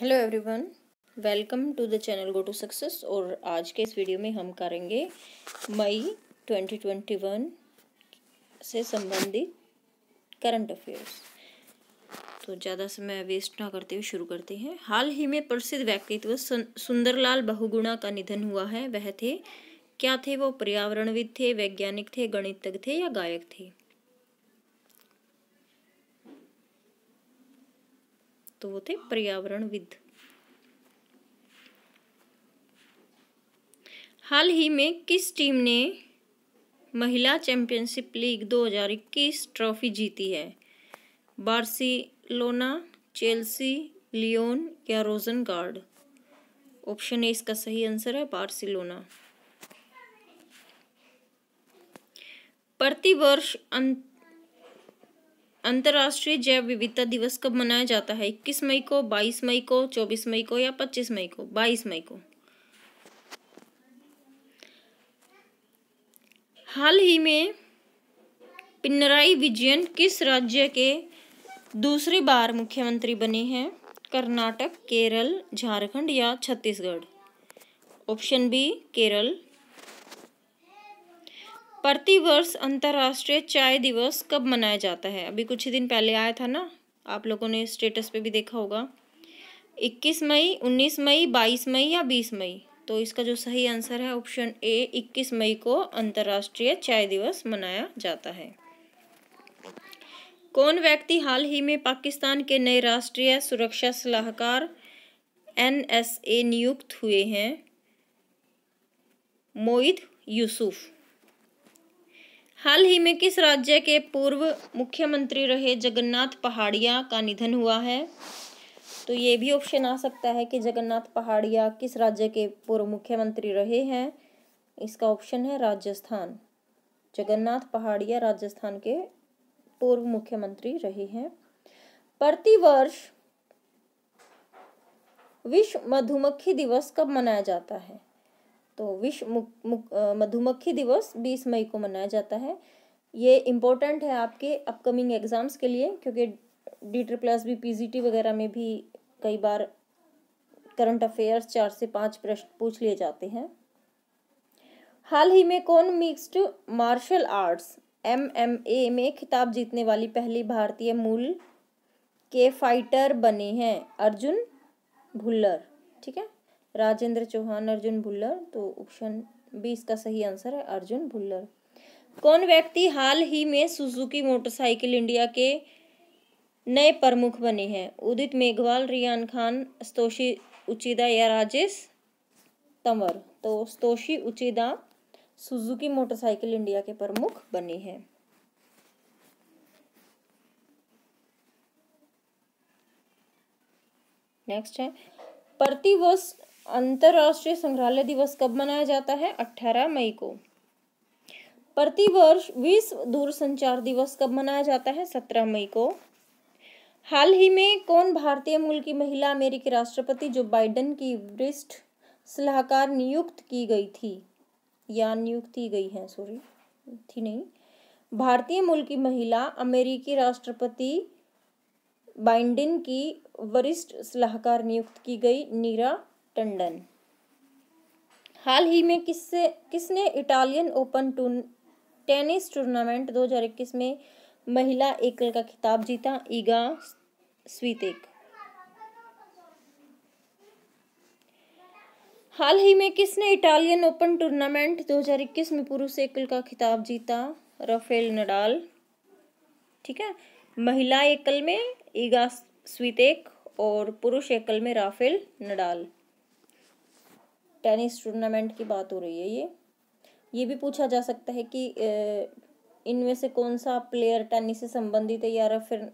hello everyone welcome to the channel go to success और आज के इस वीडियो में हम करेंगे मई 2021 से संबंधित करंट अफेयर्स तो ज़्यादा समय वेस्ट ना करते हुए शुरू करते हैं हाल ही में प्रसिद्ध व्यक्तित्व सुंदरलाल बहुगुणा का निधन हुआ है वह थे क्या थे वो पर्यावरणविद थे वैज्ञानिक थे गणितज्ञ थे या गायक थे तो वो थे पर्यावरण विद हाल ही में किस टीम ने महिला चैंपियनशिप लीग 2021 ट्रॉफी जीती है बार्सिलोना चेल्सी लियोन या रोजन गार्ड ऑप्शन ए इसका सही आंसर है बार्सिलोना प्रतिवर्ष अंतर्राष्ट्रीय जैव विविधता दिवस कब मनाया जाता है इक्कीस मई को बाईस मई को चौबीस मई को या पच्चीस मई को बाईस मई को हाल ही में पिनराई विजयन किस राज्य के दूसरी बार मुख्यमंत्री बने हैं कर्नाटक केरल झारखंड या छत्तीसगढ़ ऑप्शन बी केरल प्रतिवर्ष अंतर्राष्ट्रीय चाय दिवस कब मनाया जाता है अभी कुछ ही दिन पहले आया था ना आप लोगों ने स्टेटस पे भी देखा होगा 21 मई 19 मई 22 मई या 20 मई तो इसका जो सही आंसर है ऑप्शन ए 21 मई को अंतर्राष्ट्रीय चाय दिवस मनाया जाता है कौन व्यक्ति हाल ही में पाकिस्तान के नए राष्ट्रीय सुरक्षा सलाहकार एन नियुक्त हुए हैं मोइद यूसुफ़ हाल ही में किस राज्य के पूर्व मुख्यमंत्री रहे जगन्नाथ पहाड़िया का निधन हुआ है तो ये भी ऑप्शन आ सकता है कि जगन्नाथ पहाड़िया किस राज्य के पूर्व मुख्यमंत्री रहे हैं इसका ऑप्शन है राजस्थान जगन्नाथ पहाड़िया राजस्थान के पूर्व मुख्यमंत्री रहे हैं प्रतिवर्ष विश्व मधुमक्खी दिवस कब मनाया जाता है तो विश्व मधुमक्खी दिवस बीस मई को मनाया जाता है ये इम्पोर्टेंट है आपके अपकमिंग एग्ज़ाम्स के लिए क्योंकि डी ट्री पी भी टी वगैरह में भी कई बार करंट अफेयर्स चार से पाँच प्रश्न पूछ लिए जाते हैं हाल ही में कौन mixed martial arts M M A में खिताब जीतने वाली पहली भारतीय मूल के फाइटर बने हैं अर्जुन भुल्लर ठीक है राजेंद्र चौहान अर्जुन भुल्लर तो ऑप्शन बी इसका सही आंसर है अर्जुन भुल्लर कौन व्यक्ति हाल ही में सुजुकी मोटरसाइकिल इंडिया के नए प्रमुख बने हैं उदित मेघवाल रियान खान स्तोषी उचिदा या राजेश तंवर तो Satoshi Uchida Suzuki motorcycle India के प्रमुख बने हैं नेक्स्ट है प्रतिवर्ष अंतर्राष्ट्रीय संग्रहालय दिवस कब मनाया जाता है 18 मई को प्रतिवर्ष विश्व दूरसंचार दिवस कब मनाया जाता है 17 मई को हाल ही में कौन भारतीय मूल की महिला अमेरिकी राष्ट्रपति जो बाइडन की वरिष्ठ सलाहकार नियुक्त की गई थी या नियुक्त की गई है सॉरी थी नहीं भारतीय मूल की महिला अमेरिकी राष्ट्रपति बाइडेन की वरिष्ठ सलाहकार नियुक्त की गई नीरा टंडन हाल ही में किससे किसने इटालियन ओपन टून टेनिस टूर्नामेंट 2021 में महिला एकल का खिताब जीता ईगा स्वीतेक हाल ही में किसने इटालियन ओपन टूर्नामेंट 2021 में पुरुष एकल का खिताब जीता राफेल नडाल ठीक है महिला एकल में ईगा स्वीतेक और पुरुष एकल में राफेल नडाल टेनिस टूर्नामेंट की बात हो रही है ये ये भी पूछा जा सकता है कि इनमें से कौन सा प्लेयर टेनिस से संबंधित है या रफेल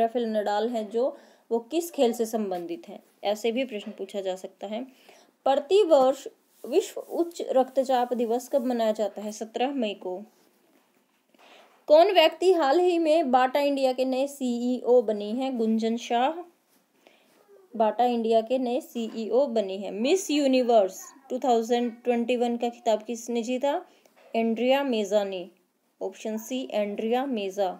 रफेल नडाल है जो वो किस खेल से संबंधित है ऐसे भी प्रश्न पूछा जा सकता है प्रतिवर्ष विश्व उच्च रक्तचाप दिवस कब मनाया जाता है सत्रह मई को कौन व्यक्ति हाल ही में बाटा इंडिया के नए सीईओ e बने हैं गुंजन शाह बाटा इंडिया के नए सीईओ e बने हैं मिस यूनिवर्स 2021 का खिताब किसने जीता एंड्रिया मेजा ने ऑप्शन सी एंड्रिया मेजा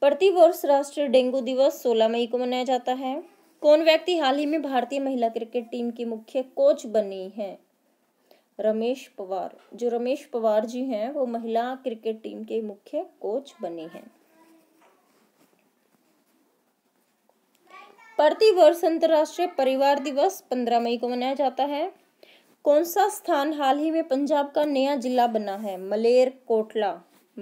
प्रतिवर्ष राष्ट्रीय डेंगू दिवस 16 मई को मनाया जाता है कौन व्यक्ति हाल ही में भारतीय महिला क्रिकेट टीम की मुख्य कोच बनी है रमेश पवार जो रमेश पवार जी हैं वो महिला क्रिकेट टीम के मुख्य कोच बने हैं प्रतिवर्ष अंतर्राष्ट्रीय परिवार दिवस पंद्रह मई को मनाया जाता है कौन सा स्थान हाल ही में पंजाब का नया जिला बना है मलेर कोटला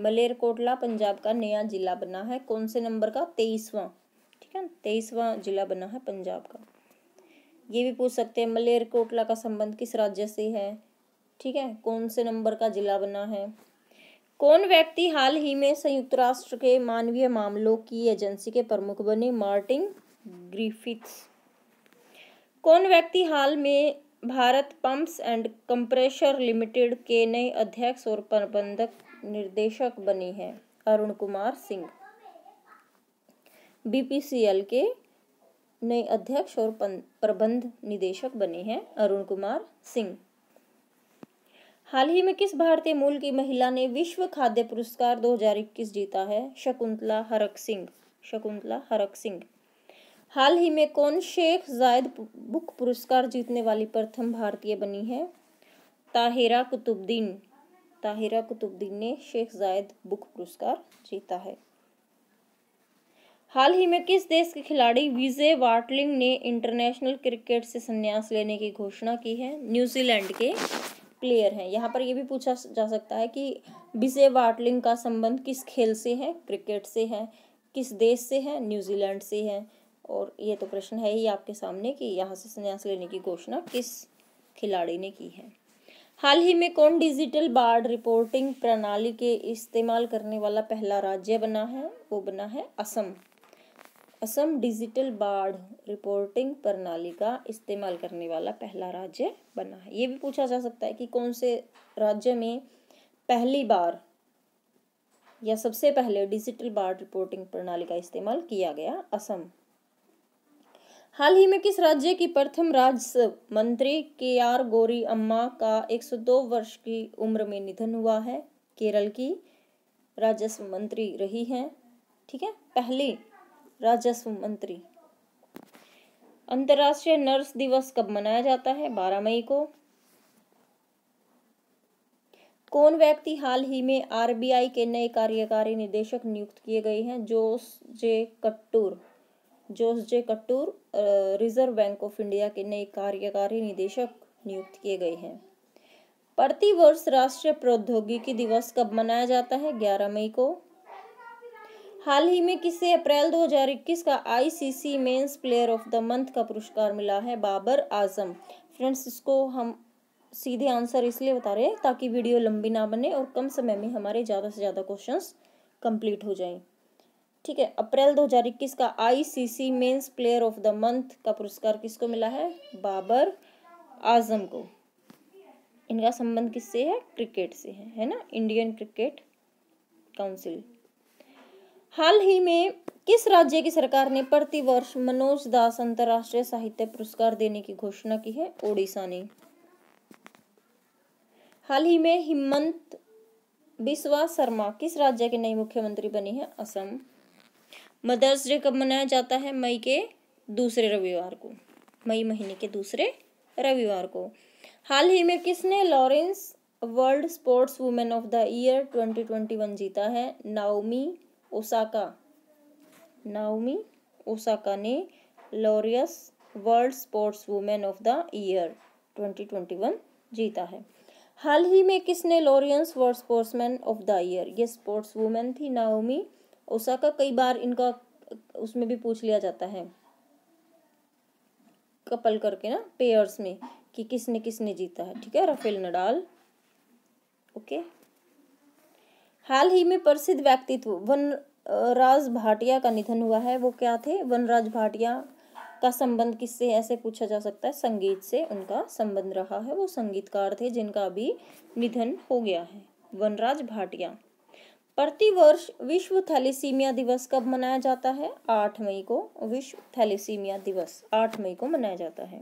मलेर कोटला पंजाब का नया जिला बना है कौन से नंबर का तेईसवा ठीक है तेईसवां जिला बना है पंजाब का ये भी पूछ सकते हैं मलेर कोटला का संबंध किस राज्य से है ठीक है कौन से नंबर का जिला बना है कौन व्यक्ति हाल ही में संयुक्त राष्ट्र के मानवीय मामलों की एजेंसी के प्रमुख बने मार्टिन ग्रिफिथ्स कौन व्यक्ति हाल में Bharat pumps and compressor limited के नए अध्यक्ष और प्रबंधक निर्देशक बने हैं अरुण कुमार सिंह बीपीसीएल के नए अध्यक्ष और प्रबंध निदेशक बने हैं अरुण कुमार सिंह हाल ही में किस भारतीय मूल की महिला ने विश्व खाद्य पुरस्कार 2021 जीता है शकुंतला हरक सिंह शकुंतला हरक सिंह हाल ही में कौन शेख जायद बुक पुरस्कार जीतने वाली प्रथम भारतीय बनी है ताहिरा कुतुबद्दीन ताहिरा कुतुबद्दीन ने शेख जायद बुक पुरस्कार जीता है हाल ही में किस देश के खिलाड़ी विजय वाटलिंग ने इंटरनेशनल क्रिकेट से संन्यास लेने की घोषणा की है न्यूजीलैंड के प्लेयर हैं यहाँ पर यह भी पूछा जा सकता है कि विजय वाटलिंग का संबंध किस खेल से है क्रिकेट से है किस देश से है न्यूजीलैंड से है और ये तो प्रश्न है ही आपके सामने कि यहाँ से संन्यास लेने की घोषणा किस खिलाड़ी ने की है हाल ही में कौन डिजिटल बार्ड रिपोर्टिंग प्रणाली के इस्तेमाल करने वाला पहला राज्य बना है वो बना है Assam Assam digital bard reporting प्रणाली का इस्तेमाल करने वाला पहला राज्य बना है ये भी पूछा जा सकता है कि कौन से राज्य में पहली बार या सबसे पहले डिजिटल बार्ड रिपोर्टिंग प्रणाली का इस्तेमाल किया गया असम हाल ही में किस राज्य की प्रथम राजस्व मंत्री के आर गोरी अम्मा का 102 वर्ष की उम्र में निधन हुआ है केरल की राजस्व मंत्री रही हैं ठीक है पहली राजस्व मंत्री अंतर्राष्ट्रीय नर्स दिवस कब मनाया जाता है 12 मई को कौन व्यक्ति हाल ही में आरबीआई के नए कार्यकारी निदेशक नियुक्त किए गए हैं Jose J Kattoor Jose J Kattoor reserve bank of India के नए कार्यकारी निदेशक नियुक्त किए गए हैं प्रति वर्ष राष्ट्रीय प्रौद्योगिकी दिवस कब मनाया जाता है 11 मई को हाल ही में किसे अप्रैल 2021 का ICC men's player of the month का पुरस्कार मिला है बाबर आजम फ्रेंड्स इसको हम सीधे आंसर इसलिए बता रहे हैं ताकि वीडियो लंबी ना बने और कम समय में हमारे ज़्यादा से ज़्यादा क्वेश्चंस कंप्लीट हो जाएं ठीक है अप्रैल 2021 का ICC men's player of the month का पुरस्कार किसको मिला है बाबर आजम को इनका संबंध किससे है क्रिकेट से है है ना इंडियन क्रिकेट काउंसिल हाल ही में किस राज्य की सरकार ने प्रतिवर्ष मनोज दास अंतर्राष्ट्रीय साहित्य पुरस्कार देने की घोषणा की है ओडिशा ने हाल ही में हिमंत बिस्वा शर्मा किस राज्य के नए मुख्यमंत्री बने हैं असम मदर्स डे कब मनाया जाता है मई के दूसरे रविवार को मई महीने के दूसरे रविवार को हाल ही में किसने Lawrence world sports women of the year 2021 जीता है नाओमी ओसाका नाओमी ओसाका ने Laureus world sports women of the year 2021 जीता है हाल ही में किसने Laureus world sportsman of the year ये स्पोर्ट्स वुमेन थी नाओमी ओसाका कई बार इनका उसमें भी पूछ लिया जाता है कपल करके ना पेयर्स में कि किसने किसने जीता है ठीक है राफेल नडाल ओके हाल ही में प्रसिद्ध व्यक्तित्व तो वन राज भाटिया का निधन हुआ है वो क्या थे वनराज भाटिया का संबंध किससे ऐसे पूछा जा सकता है संगीत से उनका संबंध रहा है वो संगीतकार थे जिनका अभी निधन हो गया है वनराज भाटिया प्रतिवर्ष विश्व थैलीसीमिया दिवस कब मनाया जाता है आठ मई को विश्व थैलीसीमिया दिवस आठ मई को मनाया जाता है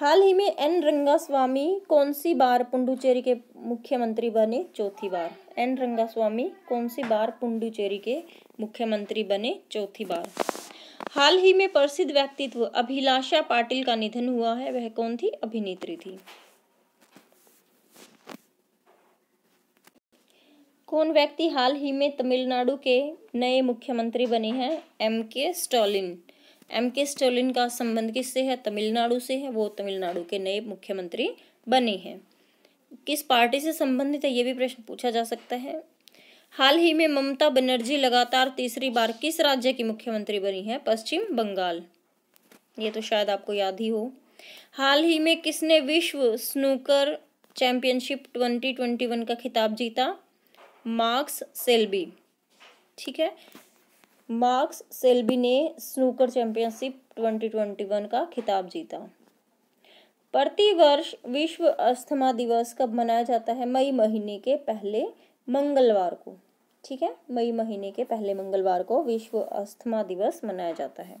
हाल ही में एन रंगास्वामी कौन सी बार पुंडुचेरी के मुख्यमंत्री बने चौथी बार एन रंगास्वामी कौन सी बार पुंडुचेरी के मुख्यमंत्री बने चौथी बार हाल ही में प्रसिद्ध व्यक्तित्व अभिलाषा पाटिल का निधन हुआ है वह कौन थी अभिनेत्री थी कौन व्यक्ति हाल ही में तमिलनाडु के नए मुख्यमंत्री बने हैं एम के स्टॉलिन एम के स्टालिन का संबंध किससे है तमिलनाडु से है वो तमिलनाडु के नए मुख्यमंत्री बने हैं किस पार्टी से संबंधित है ये भी प्रश्न पूछा जा सकता है हाल ही में ममता बनर्जी लगातार तीसरी बार किस राज्य की मुख्यमंत्री बनी है पश्चिम बंगाल ये तो शायद आपको याद ही हो हाल ही में किसने विश्व स्नूकर चैंपियनशिप 2021 का खिताब जीता मार्क्स सेल्बी ठीक है मार्क्स सेल्बी ने स्नूकर चैंपियनशिप 2021 का खिताब जीता प्रति वर्ष विश्व अस्थमा दिवस कब मनाया जाता है मई महीने के पहले मंगलवार को ठीक है मई महीने के पहले मंगलवार को विश्व अस्थमा दिवस मनाया जाता है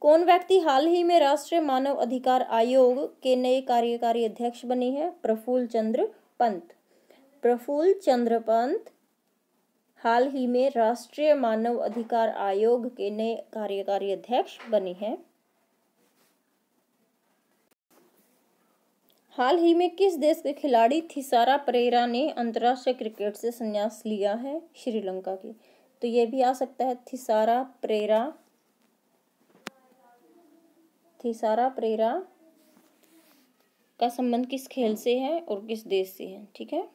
कौन व्यक्ति हाल ही में राष्ट्रीय मानव अधिकार आयोग के नए कार्यकारी अध्यक्ष बने हैं प्रफुल्ल चंद्र पंत प्रफुल्ल चंद्र पंत हाल ही में राष्ट्रीय मानव अधिकार आयोग के नए कार्यकारी अध्यक्ष बने हैं हाल ही में किस देश के खिलाड़ी थिसारा परेरा ने अंतर्राष्ट्रीय क्रिकेट से संन्यास लिया है श्रीलंका की तो ये भी आ सकता है थिसारा परेरा थिसारा परेरा का संबंध किस खेल से है और किस देश से है ठीक है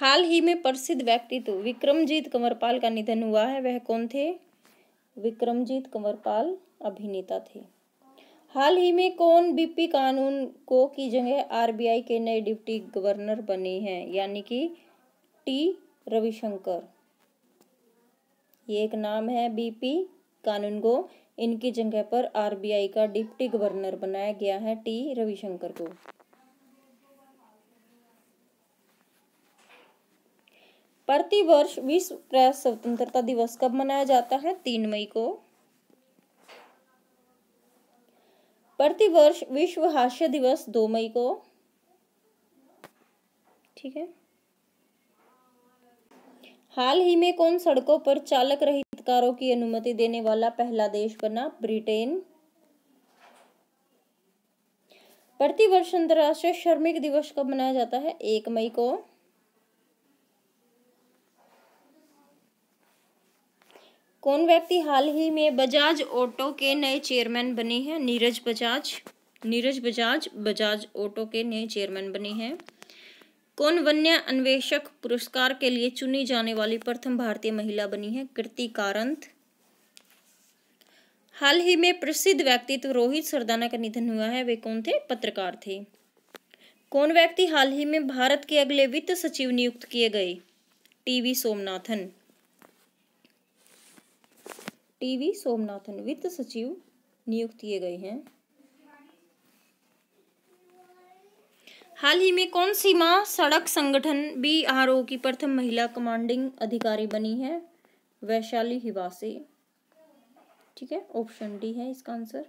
हाल ही में प्रसिद्ध व्यक्तित्व तो विक्रमजीत कंवरपाल का निधन हुआ है वह कौन थे विक्रमजीत कंवरपाल अभिनेता थे हाल ही में कौन बीपी कानून को की जगह आरबीआई के नए डिप्टी गवर्नर बने हैं यानी कि टी रविशंकर ये एक नाम है बीपी कानून को इनकी जगह पर आरबीआई का डिप्टी गवर्नर बनाया गया है टी रविशंकर को प्रतिवर्ष विश्व प्रेस स्वतंत्रता दिवस कब मनाया जाता है तीन मई को प्रतिवर्ष विश्व हास्य दिवस दो मई को ठीक है हाल ही में कौन सड़कों पर चालक रहित कारों की अनुमति देने वाला पहला देश बना ब्रिटेन प्रतिवर्ष अंतर्राष्ट्रीय श्रमिक दिवस कब मनाया जाता है एक मई को कौन व्यक्ति हाल ही में बजाज ऑटो के नए चेयरमैन बने हैं नीरज बजाज नीरज बजाज बजाज ऑटो के नए चेयरमैन बने हैं कौन वन्य अन्वेषक पुरस्कार के लिए चुनी जाने वाली प्रथम भारतीय महिला बनी है कृति कारंत हाल ही में प्रसिद्ध व्यक्तित्व रोहित सरदाना का निधन हुआ है वे कौन थे पत्रकार थे कौन व्यक्ति हाल ही में भारत के अगले वित्त सचिव नियुक्त किए गए टीवी सोमनाथन टीवी सोमनाथन वित्त सचिव नियुक्त किए गए हैं हाल ही में कौन सी माँ सड़क संगठन बी आर ओ की प्रथम महिला कमांडिंग अधिकारी बनी है वैशाली हिवासे ठीक है ऑप्शन डी है इसका आंसर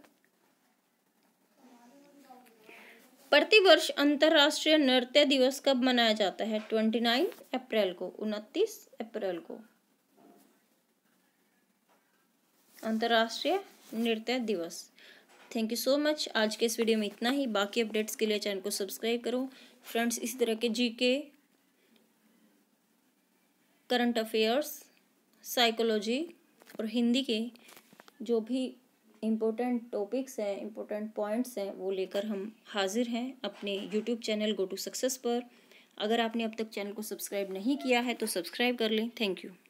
प्रतिवर्ष अंतर्राष्ट्रीय नृत्य दिवस कब मनाया जाता है ट्वेंटी नाइन अप्रैल को उनतीस अप्रैल को अंतर्राष्ट्रीय नृत्य दिवस थैंक यू सो मच आज के इस वीडियो में इतना ही बाकी अपडेट्स के लिए चैनल को सब्सक्राइब करो फ्रेंड्स इसी तरह के जीके करंट अफेयर्स साइकोलॉजी और हिंदी के जो भी इम्पोर्टेंट टॉपिक्स हैं इम्पोर्टेंट पॉइंट्स हैं वो लेकर हम हाजिर हैं अपने YouTube channel go to success पर अगर आपने अब तक चैनल को सब्सक्राइब नहीं किया है तो सब्सक्राइब कर लें थैंक यू